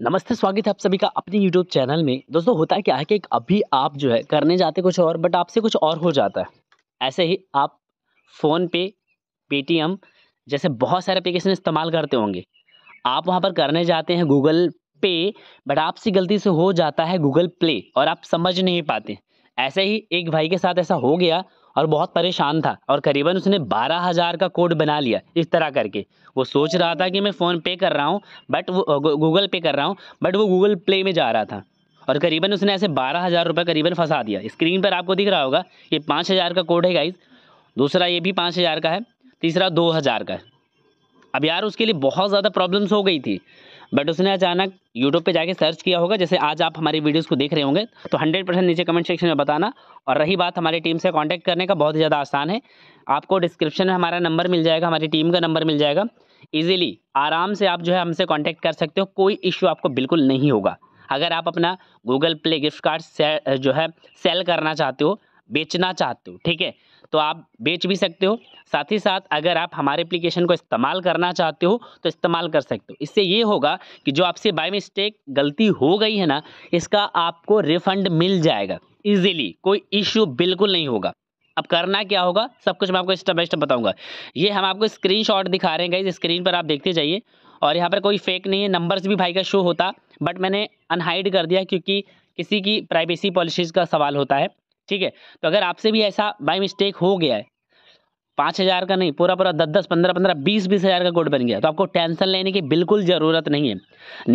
नमस्ते स्वागत है आप सभी का अपने यूट्यूब चैनल में दोस्तों होता है क्या है कि अभी आप जो है करने जाते कुछ और बट आपसे कुछ और हो जाता है ऐसे ही आप फोन पे पेटीएम जैसे बहुत सारे एप्लीकेशन इस्तेमाल करते होंगे आप वहाँ पर करने जाते हैं गूगल पे बट आपसी गलती से हो जाता है गूगल प्ले और आप समझ नहीं पाते ऐसे ही एक भाई के साथ ऐसा हो गया और बहुत परेशान था और करीबन उसने बारह हज़ार का कोड बना लिया इस तरह करके वो सोच रहा था कि मैं फ़ोन पे कर रहा हूँ बट वो गूगल पे कर रहा हूँ बट वो गूगल प्ले में जा रहा था और करीबन उसने ऐसे बारह हज़ार रुपये करीबन फंसा दिया स्क्रीन पर आपको दिख रहा होगा ये पाँच हज़ार का कोड है गाइज दूसरा ये भी पाँच हज़ार का है तीसरा दो हज़ार का है अब यार उसके लिए बहुत ज़्यादा प्रॉब्लम्स हो गई थी बट उसने अचानक यूट्यूब पे जाके सर्च किया होगा जैसे आज आप हमारी वीडियोस को देख रहे होंगे तो 100 परसेंट नीचे कमेंट सेक्शन में बताना और रही बात हमारी टीम से कांटेक्ट करने का बहुत ज़्यादा आसान है आपको डिस्क्रिप्शन में हमारा नंबर मिल जाएगा हमारी टीम का नंबर मिल जाएगा ईजिली आराम से आप जो है हमसे कॉन्टैक्ट कर सकते हो कोई इश्यू आपको बिल्कुल नहीं होगा अगर आप अपना गूगल प्ले गिफ्ट कार्ड जो है सेल करना चाहते हो बेचना चाहते हो ठीक है तो आप बेच भी सकते हो साथ ही साथ अगर आप हमारे एप्लीकेशन को इस्तेमाल करना चाहते हो तो इस्तेमाल कर सकते हो इससे ये होगा कि जो आपसे बाय मिस्टेक गलती हो गई है ना इसका आपको रिफंड मिल जाएगा ईजिली कोई इश्यू बिल्कुल नहीं होगा अब करना क्या होगा सब कुछ मैं आपको स्टेप बाई स्टेप बताऊंगा ये हम आपको स्क्रीन दिखा रहे हैं गाइज स्क्रीन पर आप देखते जाइए और यहाँ पर कोई फेक नहीं है नंबर्स भी भाई का शो होता बट मैंने अनहाइड कर दिया क्योंकि किसी की प्राइवेसी पॉलिसीज़ का सवाल होता है ठीक है तो अगर आपसे भी ऐसा बाई मिस्टेक हो गया है पाँच हज़ार का नहीं पूरा पूरा दस दस पंद्रह पंद्रह बीस बीस हज़ार का कोड बन गया तो आपको टेंशन लेने की बिल्कुल ज़रूरत नहीं है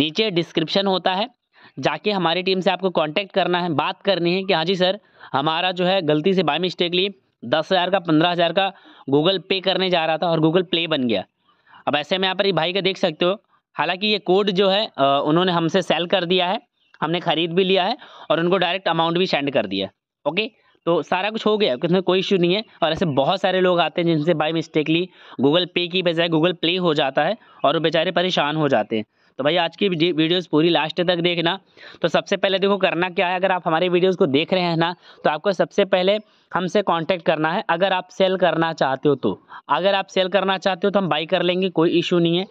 नीचे डिस्क्रिप्शन होता है जाके हमारी टीम से आपको कांटेक्ट करना है बात करनी है कि हाँ जी सर हमारा जो है गलती से बाई मिस्टेक ली दस हज़ार का पंद्रह हज़ार का गूगल पे करने जा रहा था और गूगल प्ले बन गया अब ऐसे में यहाँ पर भाई का देख सकते हो हालांकि ये कोड जो है उन्होंने हमसे सेल कर दिया है हमने ख़रीद भी लिया है और उनको डायरेक्ट अमाउंट भी सेंड कर दिया है ओके तो सारा कुछ हो गया उसमें कोई इशू नहीं है और ऐसे बहुत सारे लोग आते हैं जिनसे बाई मिस्टेकली गूगल पे की बजाय गूगल प्ले हो जाता है और वो बेचारे परेशान हो जाते हैं तो भाई आज की वीडियोस पूरी लास्ट तक देखना तो सबसे पहले देखो करना क्या है अगर आप हमारे वीडियोस को देख रहे हैं ना तो आपको सबसे पहले हमसे कांटेक्ट करना है अगर आप सेल करना चाहते हो तो अगर आप सेल करना चाहते हो तो हम बाई कर लेंगे कोई इशू नहीं है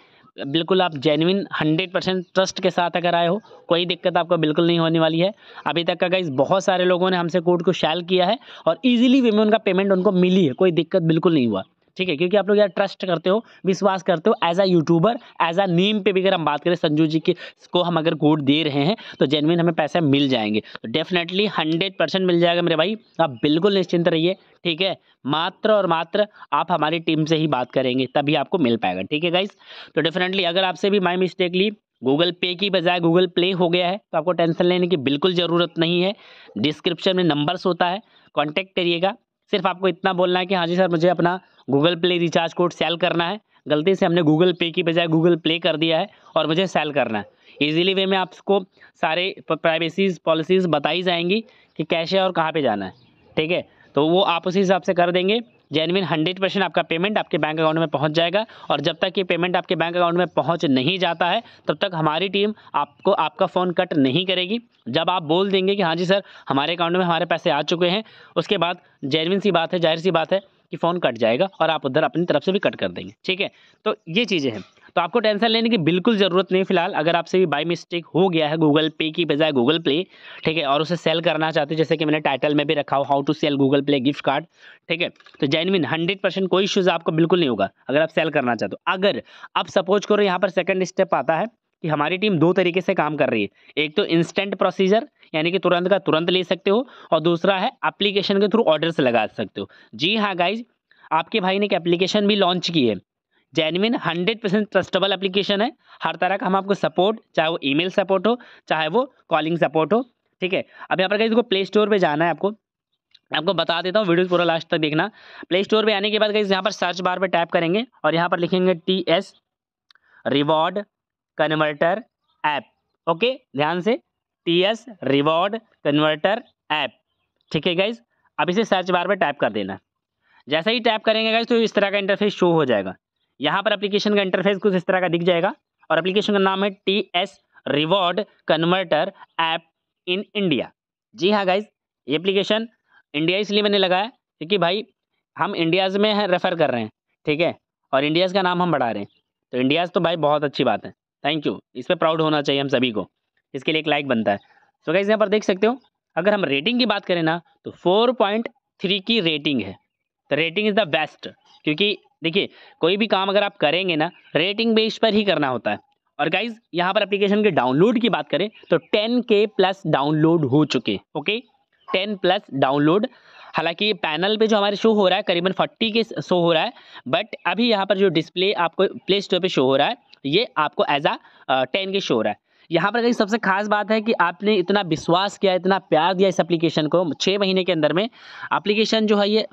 बिल्कुल आप जेनविन हंड्रेड परसेंट ट्रस्ट के साथ अगर आए हो कोई दिक्कत आपको बिल्कुल नहीं होने वाली है अभी तक का गाइज बहुत सारे लोगों ने हमसे कोड को शैल किया है और ईजिली वे में उनका पेमेंट उनको मिली है कोई दिक्कत बिल्कुल नहीं हुआ ठीक है क्योंकि आप लोग यार ट्रस्ट करते हो विश्वास करते हो as a YouTuber as a name पे भी अगर हम बात करें संजू जी के को हम अगर कोड दे रहे हैं तो जेनविन हमें पैसे मिल जाएंगे तो डेफिनेटली हंड्रेड परसेंट मिल जाएगा मेरे भाई आप बिल्कुल निश्चिंत रहिए ठीक है मात्र और मात्र आप हमारी टीम से ही बात करेंगे तभी आपको मिल पाएगा ठीक है गाइज तो डेफिनेटली अगर आपसे भी माई मिस्टेक ली गूगल पे की बजाय गूगल प्ले हो गया है तो आपको टेंशन लेने की बिल्कुल ज़रूरत नहीं है डिस्क्रिप्शन में नंबर्स होता है कॉन्टैक्ट करिएगा सिर्फ आपको इतना बोलना है कि हाँ जी सर मुझे अपना Google Play recharge code sell करना है गलती से हमने गूगल पे की बजाय गूगल प्ले कर दिया है और मुझे सेल करना है ईजिली वे में आपको सारे प्राइवेसीज पॉलिसीज़ बताई जाएंगी कि कैसे और कहाँ पे जाना है ठीक है तो वो आप उसी हिसाब से कर देंगे जेनविन हंड्रेड परसेंट आपका पेमेंट आपके बैंक अकाउंट में पहुंच जाएगा और जब तक ये पेमेंट आपके बैंक अकाउंट में पहुंच नहीं जाता है तब तक हमारी टीम आपको आपका फ़ोन कट नहीं करेगी जब आप बोल देंगे कि हाँ जी सर हमारे अकाउंट में हमारे पैसे आ चुके हैं उसके बाद जेनविन सी बात है जाहिर सी बात है कि फ़ोन कट जाएगा और आप उधर अपनी तरफ से भी कट कर देंगे ठीक है तो ये चीज़ें हैं तो आपको टेंशन लेने की बिल्कुल ज़रूरत नहीं फिलहाल अगर आपसे भी बाई मिस्टेक हो गया है गूगल पे की बजाय गूगल प्ले ठीक है और उसे सेल करना चाहते हो जैसे कि मैंने टाइटल में भी रखा हो how to sell Google Play gift card ठीक है तो जैनविन हंड्रेड परसेंट कोई इश्यूज़ आपको बिल्कुल नहीं होगा अगर आप सेल करना चाहते हो अगर आप सपोज करो यहाँ पर सेकेंड स्टेप आता है कि हमारी टीम दो तरीके से काम कर रही है एक तो इंस्टेंट प्रोसीजर यानी कि तुरंत का तुरंत ले सकते हो और दूसरा है एप्लीकेशन के थ्रू ऑर्डर्स लगा सकते हो जी हाँ गाइज आपके भाई ने एक एप्लीकेशन भी लॉन्च की है genuine hundred percent trustable application है हर तरह का हम आपको सपोर्ट चाहे वो ईमेल सपोर्ट हो चाहे वो कॉलिंग सपोर्ट हो ठीक है अब यहाँ पर देखो प्ले स्टोर पर जाना है आपको आपको बता देता हूँ वीडियो पूरा लास्ट तक देखना प्ले स्टोर पर आने के बाद कहीं यहाँ पर सर्च बार पर टैप करेंगे और यहाँ पर लिखेंगे T S reward converter app okay ध्यान से T S reward converter app ठीक है गाइज अब इसे सर्च बार पर टाइप कर देना जैसे ही टाइप करेंगे गाइज तो इस तरह का इंटरफेस शो हो जाएगा यहाँ पर एप्लीकेशन का इंटरफेस कुछ इस तरह का दिख जाएगा और एप्लीकेशन का नाम है T S reward converter app in India जी हाँ गाइज ये एप्लीकेशन इंडिया इसलिए मैंने लगाया क्योंकि भाई हम इंडियाज़ में रेफ़र कर रहे हैं ठीक है और इंडियाज़ का नाम हम बढ़ा रहे हैं तो इंडियाज़ तो भाई बहुत अच्छी बात है थैंक यू इस पर प्राउड होना चाहिए हम सभी को इसके लिए एक लाइक बनता है सो गाइज यहाँ पर देख सकते हो अगर हम रेटिंग की बात करें ना तो फोर पॉइंट थ्री की रेटिंग है तो रेटिंग इज़ द बेस्ट क्योंकि देखिए कोई भी काम अगर आप करेंगे ना रेटिंग बेस पर ही करना होता है और गाइज यहाँ पर अप्लीकेशन के डाउनलोड की बात करें तो टेन के प्लस डाउनलोड हो चुके ओके टेन प्लस डाउनलोड हालांकि पैनल पे जो हमारे शो हो रहा है करीबन फोर्टी के शो हो रहा है बट अभी यहाँ पर जो डिस्प्ले आपको प्ले स्टोर पर शो हो रहा है ये आपको एज आ टेन के शोर है यहाँ पर कहीं सबसे खास बात है कि आपने इतना विश्वास किया इतना प्यार दिया इस एप्लीकेशन को छः महीने के अंदर में एप्लीकेशन जो है ये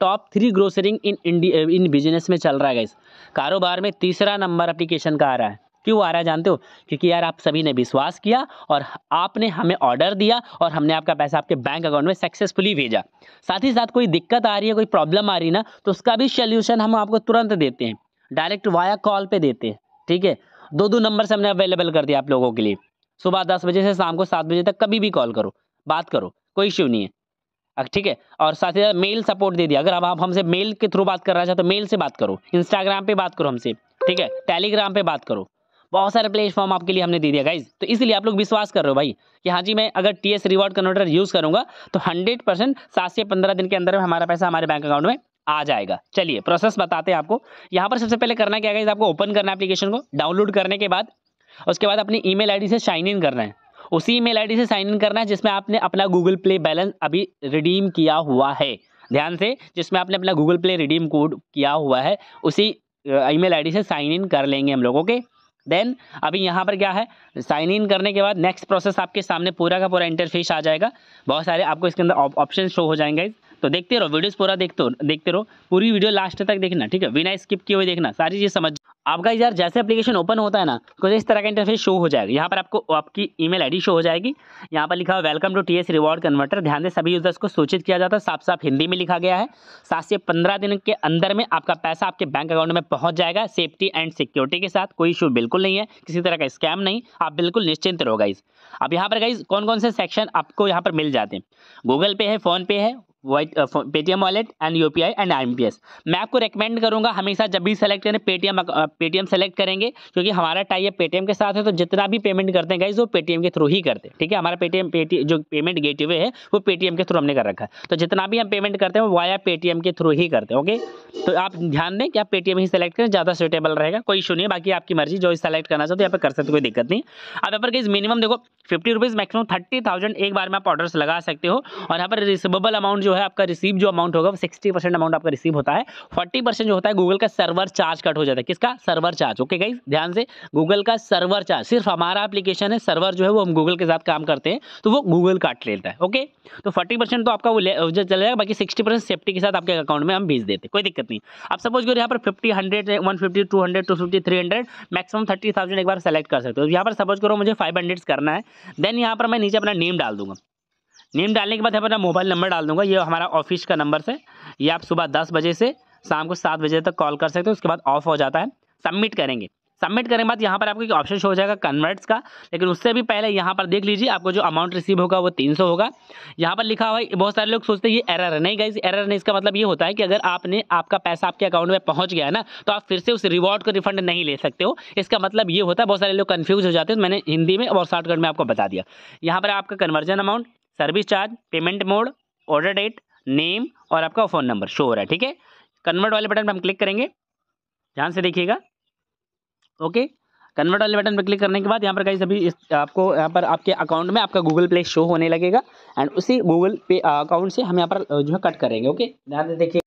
top three grossing in India in business में चल रहा है इस कारोबार में तीसरा नंबर एप्लीकेशन का आ रहा है क्यों आ रहा है जानते हो क्योंकि यार आप सभी ने विश्वास किया और आपने हमें ऑर्डर दिया और हमने आपका पैसा आपके बैंक अकाउंट में सक्सेसफुली भेजा साथ ही साथ कोई दिक्कत आ रही है कोई प्रॉब्लम आ रही है ना तो उसका भी सोल्यूशन हम आपको तुरंत देते हैं डायरेक्ट वाया कॉल पर देते हैं ठीक है दो दो नंबर से हमने अवेलेबल कर दिया आप लोगों के लिए सुबह दस बजे से शाम को सात बजे तक कभी भी कॉल करो बात करो कोई इश्यू नहीं है ठीक है और साथ ही साथ मेल सपोर्ट दे दिया अगर आप, आप हमसे मेल के थ्रू बात करना चाहते तो मेल से बात करो इंस्टाग्राम पे बात करो हमसे ठीक है टेलीग्राम पे बात करो बहुत सारे प्लेटफॉर्म आपके लिए हमने दे दिया गाइज तो इसलिए आप लोग विश्वास कर रहे हो भाई कि हाँ जी मैं अगर T S reward converter use करूँगा तो हंड्रेड परसेंट सात से पंद्रह दिन के अंदर में हमारा पैसा हमारे बैंक अकाउंट में आ जाएगा चलिए प्रोसेस बताते हैं आपको यहाँ पर सबसे पहले करना क्या आपको ओपन करना है एप्लीकेशन को डाउनलोड करने के बाद उसके बाद अपनी ई मेल से साइन इन करना है उसी ई मेल से साइन इन करना है जिसमें आपने अपना गूगल प्ले बैलेंस अभी रिडीम किया हुआ है ध्यान से जिसमें आपने अपना गूगल प्ले रिडीम कोड किया हुआ है उसी ईमेल आईडी से साइन इन कर लेंगे हम लोग ओके देन अभी यहाँ पर क्या है साइन इन करने के बाद नेक्स्ट प्रोसेस आपके सामने पूरा का पूरा इंटरफेस आ जाएगा बहुत सारे आपको इसके अंदर ऑप्शन शो हो जाएंगे तो देखते रहो वीडियोस पूरा देखते देखते रहो पूरी वीडियो लास्ट तक देखना ठीक है बिना स्किप किए हुए देखना सारी चीज़ समझ आपका यार जैसे एप्लीकेशन ओपन होता है ना कुछ इस तरह का इंटरफेस शो हो जाएगा यहाँ पर आपको आपकी ईमेल आईडी शो हो जाएगी यहाँ पर लिखा हुआ welcome to TS reward converter ध्यान दे सभी यूजर्स को सूचित किया जाता है साफ साफ हिंदी में लिखा गया है सात से पंद्रह दिन के अंदर में आपका पैसा आपके बैंक अकाउंट में पहुंच जाएगा सेफ्टी एंड सिक्योरिटी के साथ कोई इशू बिल्कुल नहीं है किसी तरह का स्कैम नहीं आप बिल्कुल निश्चिंत रहो गाइज अब यहाँ पर गाइज कौन कौन से सेक्शन आपको यहाँ पर मिल जाते हैं गूगल पे है फोन पे है वाइट Paytm wallet and you and I मैं आपको रिकमेंड करूँगा हमेशा जब भी सेलेक्ट करें पेटीएम पेटीएम सेलेक्ट करेंगे क्योंकि हमारा टाइप पेटीएम के साथ है तो जितना भी पेमेंट करते हैं गाइज वो पेटीएम के थ्रू ही करते हैं ठीक है हमारा पेटीएम जो पेमेंट गेट है वो पेटीएम के थ्रू हमने कर रखा है तो जितना भी हम पेमेंट करते हैं वो वाया पेटीएम के थ्रू ही करते हैं ओके तो आप ध्यान दें कि आप पेटीएम ही सेलेक्ट करें ज़्यादा सुटेबल रहेगा कोई इशू नहीं बाकी आपकी मर्जी जो सेलेक्ट करना चाहते हो यहाँ पर कर सकते कोई दिक्कत नहीं अब यहाँ पर गई मिनिमम देखो fifty rupees maximum thirty thousand एक बार में आप ऑर्डर्स लगा सकते हो और यहाँ पर रिसिवेबल अमाउंट जो है आपका रिसीव जो अमाउंट होगा वो सिक्सटी परसेंट अमाउंट आपका रिसीव होता है फोर्टी परसेंट जो होता है गूगल का सर्वर चार्ज कट हो जाता है किसका सर्वर चार्ज ओके गाइज ध्यान से गूगल का सर्वर चार्ज सिर्फ हमारा एप्लीकेशन है सर्वर जो है वो हम गूगल के साथ काम करते हैं तो वो गूगल काट लेता है ओके तो फोर्टी परसेंट तो आपका वो चले जाएगा बाकी सिक्सटी परसेंट सेफ्टी के साथ आपके अकाउंट में हम भेज देते हैं कोई दिक्कत नहीं आप सपोज करो यहाँ पर fifty hundred one fifty two hundred two fifty three hundred maximum thirty thousand एक बार सेलेक्ट कर सकते हो तो यहाँ पर सपोज करो मुझे फाइव हंड्रेड करना है देन यहाँ पर मैं नीचे अपना नेम डाल दूंगा नेम डालने के बाद यहाँ पर मैं मोबाइल नंबर डाल दूंगा ये हमारा ऑफिस का नंबर है ये आप सुबह दस बजे से शाम को सात बजे तक कॉल कर सकते हो उसके बाद ऑफ हो जाता है सबमिट करेंगे सबमिट करने के बाद यहाँ पर आपको एक ऑप्शन शो हो जाएगा कन्वर्ट्स का लेकिन उससे भी पहले यहाँ पर देख लीजिए आपको जो अमाउंट रिसीव होगा वो तीन सौ होगा यहाँ पर लिखा हुआ है बहुत सारे लोग सोचते हैं ये एरर है नहीं गाइज एरर नहीं इसका मतलब ये होता है कि अगर आपने आपका पैसा आपके अकाउंट में पहुँच गया है ना तो आप फिर से उस रिवॉर्ड को रिफंड नहीं ले सकते हो इसका मतलब ये होता है बहुत सारे लोग कन्फ्यूज हो जाते हैं तो मैंने हिंदी में और शॉर्टकट में आपको बता दिया यहाँ पर आपका conversion amount service charge payment mode order date name और आपका फ़ोन नंबर शो हो रहा है ठीक है कन्वर्ट वाले बटन पर हम क्लिक करेंगे ध्यान से देखिएगा ओके कन्वर्ट वाले बटन पर क्लिक करने के बाद यहाँ पर कहीं सभी इस आपको यहाँ पर आपके अकाउंट में आपका गूगल प्ले शो होने लगेगा एंड उसी गूगल पे अकाउंट से हम यहाँ पर जो है कट करेंगे ओके ध्यान से देखिए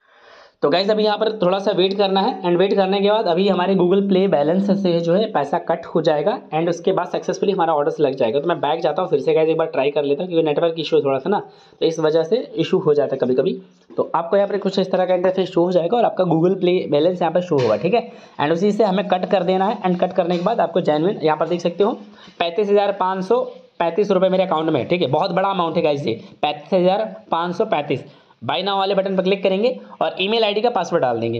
तो गाइज अभी यहाँ पर थोड़ा सा वेट करना है एंड वेट करने के बाद अभी हमारे गूगल प्ले बैलेंस से जो है पैसा कट हो जाएगा एंड उसके बाद सक्सेसफुली हमारा ऑर्डर्स लग जाएगा तो मैं बैक जाता हूँ फिर से गाइज एक बार ट्राई कर लेता हूँ क्योंकि नेटवर्क इशू थोड़ा सा ना तो इस वजह से इशू हो जाता है कभी कभी तो आपको यहाँ पर कुछ इस तरह का इंटरफेस शो हो जाएगा और आपका गूगल प्ले बैलेंस यहाँ पर शो होगा ठीक है एंड उसी से हमें कट कर देना है एंड कट करने के बाद आपको जैनविन यहाँ पर देख सकते हो पैंतीस हज़ार पाँच सौ पैंतीस रुपये मेरे अकाउंट में ठीक है बहुत बड़ा अमाउंट है गाइज ये पैंतीस हज़ार पाँच सौ पैंतीस बाई नाव वाले बटन पर क्लिक करेंगे और ईमेल आईडी का पासवर्ड डाल देंगे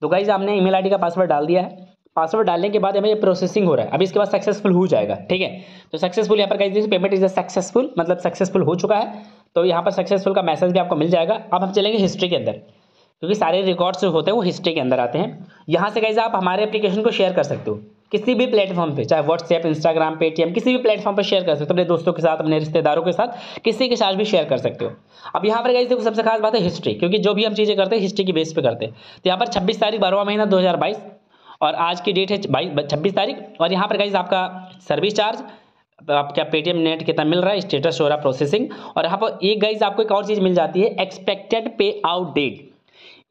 तो गाइज आपने ईमेल आईडी का पासवर्ड डाल दिया है पासवर्ड डालने के बाद हमें ये प्रोसेसिंग हो रहा है अभी इसके बाद सक्सेसफुल हो जाएगा ठीक है तो सक्सेसफुल यहाँ पर कहीं पेमेंट इज सक्सेसफुल मतलब सक्सेसफुल हो चुका है तो यहाँ पर सक्सेसफुल का मैसेज भी आपको मिल जाएगा अब हम चलेंगे हिस्ट्री के अंदर क्योंकि सारे रिकॉर्ड्स जो होते हैं वो हिस्ट्री के अंदर आते हैं यहाँ से कहीं आप हमारे एप्लीकेशन को शेयर कर सकते हो किसी भी प्लेटफॉर्म पे चाहे व्हाट्सएप इंस्टाग्राम पेटीएम किसी भी प्लेटफॉर्म पर शेयर कर सकते हो अपने दोस्तों के साथ अपने रिश्तेदारों के साथ किसी के साथ भी शेयर कर सकते हो अब यहाँ पर गई देखो सबसे खास बात है हिस्ट्री क्योंकि जो भी हम चीज़ें करते हैं हिस्ट्री की बेस पे करते हैं तो यहाँ पर छब्बीस तारीख बारवा महीना दो और आज की डेट है बाईस छब्बीस तारीख और यहाँ पर गई आपका सर्विस चार्ज आपका पेटीएम नेट कितना मिल रहा है स्टेटस हो रहा है प्रोसेसिंग और यहाँ पर एक गाइज आपको एक और चीज़ मिल जाती है एक्सपेक्टेड पे आउट डेट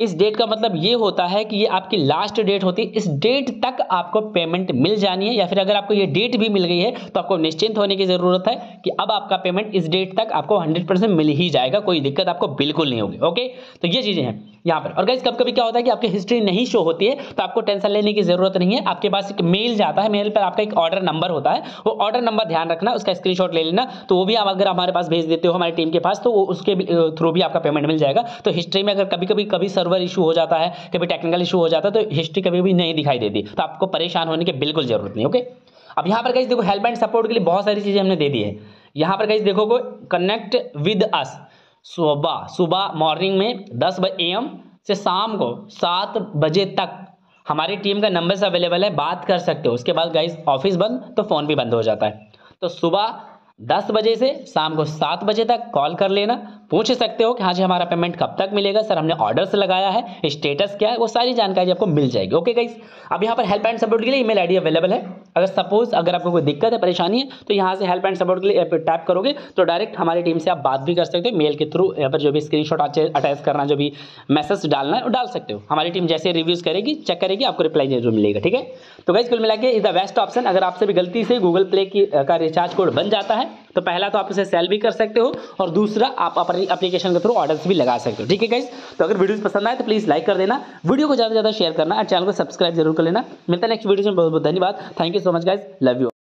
इस डेट का मतलब ये होता है कि ये आपकी लास्ट डेट होती है इस डेट तक आपको पेमेंट मिल जानी है या फिर अगर आपको ये डेट भी मिल गई है तो आपको निश्चिंत होने की ज़रूरत है कि अब आपका पेमेंट इस डेट तक आपको 100 परसेंट मिल ही जाएगा कोई दिक्कत आपको बिल्कुल नहीं होगी ओके तो ये चीज़ें हैं यहाँ पर और गाइज कब कभी क्या होता है कि आपकी हिस्ट्री नहीं शो होती है तो आपको टेंशन लेने की जरूरत नहीं है आपके पास एक मेल जाता है मेल पर आपका एक ऑर्डर नंबर होता है वो ऑर्डर नंबर ध्यान रखना उसका स्क्रीनशॉट ले लेना तो वो भी आप अगर हमारे पास भेज देते हो हमारी टीम के पास तो वो उसके थ्रू भी आपका पेमेंट मिल जाएगा तो हिस्ट्री में अगर कभी कभी कभी सर्वर इशू हो जाता है कभी टेक्निकल इशू हो जाता है तो हिस्ट्री कभी भी नहीं दिखाई देती तो आपको परेशान होने की बिल्कुल जरूरत नहीं ओके अब यहाँ पर कहीं देखो हेल्प एंड सपोर्ट के लिए बहुत सारी चीज़ें हमने दे दी है यहाँ पर कहीं देखो कनेक्ट विद अस सुबह सुबह मॉर्निंग में दस बजे एम से शाम को सात बजे तक हमारी टीम का नंबर्स अवेलेबल है बात कर सकते हो उसके बाद गाइस ऑफिस बंद तो फ़ोन भी बंद हो जाता है तो सुबह दस बजे से शाम को सात बजे तक कॉल कर लेना पूछ सकते हो कि हाँ जी हमारा पेमेंट कब तक मिलेगा सर हमने ऑर्डर्स लगाया है स्टेटस क्या है वो सारी जानकारी आपको मिल जाएगी ओके गाइस अब यहाँ पर हेल्प एंड सपोर्ट के लिए ईमेल आईडी अवेलेबल है अगर सपोज अगर आपको कोई दिक्कत है परेशानी है तो यहाँ से हेल्प एंड सपोर्ट के लिए टैप करोगे तो डायरेक्ट हमारी टीम से आप बात भी कर सकते हो मेल के थ्रू यहाँ पर जो भी स्क्रीन शॉट अटैच करना जो भी मैसेज डालना है वो डाल सकते हो हमारी टीम जैसे रिव्यूज़ करेगी चेक करेगी आपको रिप्लाई जरूर मिलेगा ठीक है तो गाइज कुल मिला के इज द बेस्ट ऑप्शन अगर आपसे भी गलती से गूगल प्ले की का रिचार्ज कोड बन जाता है तो पहला तो आप इसे सेल भी कर सकते हो और दूसरा आप अपनी एप्लीकेशन के थ्रू ऑर्डर्स भी लगा सकते हो ठीक है गाइज तो अगर वीडियो पसंद आए तो प्लीज़ लाइक कर देना वीडियो को ज़्यादा से ज़्यादा शेयर करना और चैनल को सब्सक्राइब जरूर कर लेना मिलता है नेक्स्ट वीडियो में बहुत बहुत धन्यवाद thank you so much guys love you